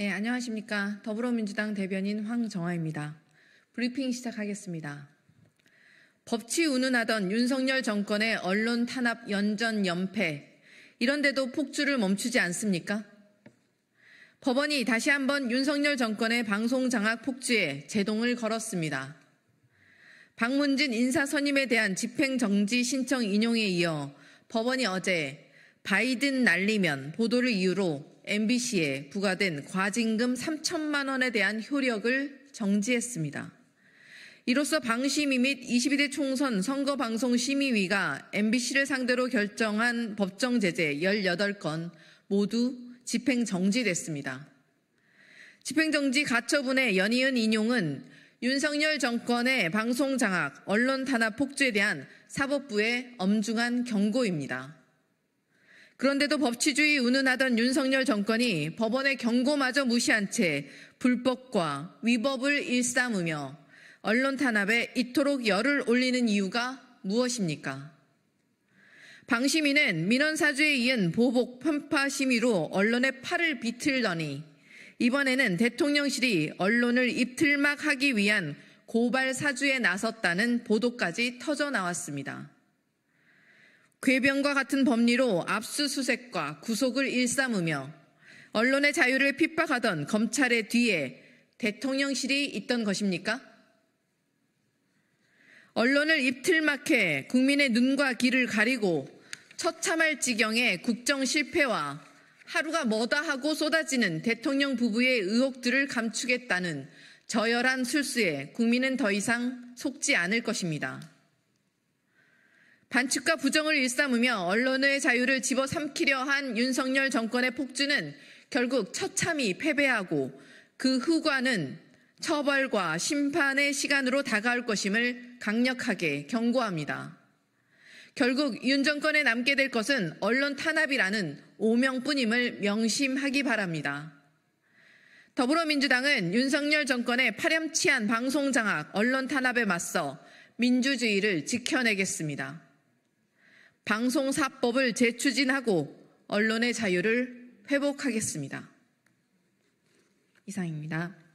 네, 안녕하십니까. 더불어민주당 대변인 황정아입니다. 브리핑 시작하겠습니다. 법치 운운하던 윤석열 정권의 언론 탄압 연전 연패, 이런데도 폭주를 멈추지 않습니까? 법원이 다시 한번 윤석열 정권의 방송 장악 폭주에 제동을 걸었습니다. 박문진 인사선임에 대한 집행정지 신청 인용에 이어 법원이 어제 바이든 날리면 보도를 이유로 MBC에 부과된 과징금 3천만 원에 대한 효력을 정지했습니다. 이로써 방심위 및 22대 총선 선거방송심의위가 MBC를 상대로 결정한 법정 제재 18건 모두 집행 정지됐습니다. 집행정지 가처분의 연이은 인용은 윤석열 정권의 방송 장악, 언론 탄압 폭주에 대한 사법부의 엄중한 경고입니다. 그런데도 법치주의 운운하던 윤석열 정권이 법원의 경고마저 무시한 채 불법과 위법을 일삼으며 언론 탄압에 이토록 열을 올리는 이유가 무엇입니까? 방심민은 민원 사주에 이은 보복 편파 심의로 언론의 팔을 비틀더니 이번에는 대통령실이 언론을 입틀막하기 위한 고발 사주에 나섰다는 보도까지 터져 나왔습니다. 궤변과 같은 법리로 압수수색과 구속을 일삼으며 언론의 자유를 핍박하던 검찰의 뒤에 대통령실이 있던 것입니까? 언론을 입틀막해 국민의 눈과 귀를 가리고 처참할 지경의 국정 실패와 하루가 뭐다 하고 쏟아지는 대통령 부부의 의혹들을 감추겠다는 저열한 술수에 국민은 더 이상 속지 않을 것입니다. 반칙과 부정을 일삼으며 언론의 자유를 집어삼키려 한 윤석열 정권의 폭주는 결국 처참히 패배하고 그 후과는 처벌과 심판의 시간으로 다가올 것임을 강력하게 경고합니다. 결국 윤 정권에 남게 될 것은 언론 탄압이라는 오명뿐임을 명심하기 바랍니다. 더불어민주당은 윤석열 정권의 파렴치한 방송 장악, 언론 탄압에 맞서 민주주의를 지켜내겠습니다. 방송사법을 재추진하고 언론의 자유를 회복하겠습니다. 이상입니다.